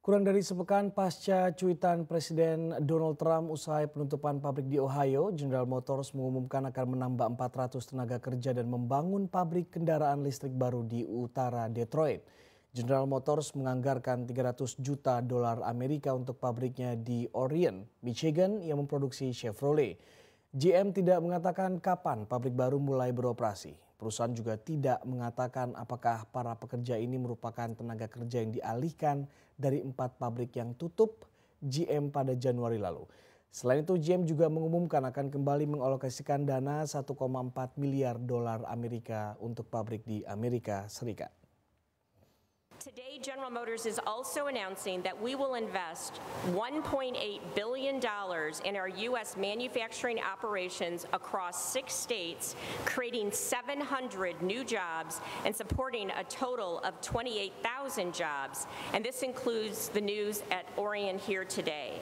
Kurang dari sepekan pasca cuitan Presiden Donald Trump usai penutupan pabrik di Ohio, General Motors mengumumkan akan menambah 400 tenaga kerja dan membangun pabrik kendaraan listrik baru di utara Detroit. General Motors menganggarkan 300 juta dolar Amerika untuk pabriknya di Orion, Michigan yang memproduksi Chevrolet. GM tidak mengatakan kapan pabrik baru mulai beroperasi. Perusahaan juga tidak mengatakan apakah para pekerja ini merupakan tenaga kerja yang dialihkan dari empat pabrik yang tutup GM pada Januari lalu. Selain itu, GM juga mengumumkan akan kembali mengalokasikan dana 1,4 miliar dolar Amerika untuk pabrik di Amerika Serikat. Today, General Motors is also announcing that we will invest $1.8 billion in our U.S. manufacturing operations across six states, creating 700 new jobs and supporting a total of 28,000 jobs. And this includes the news at Orion here today.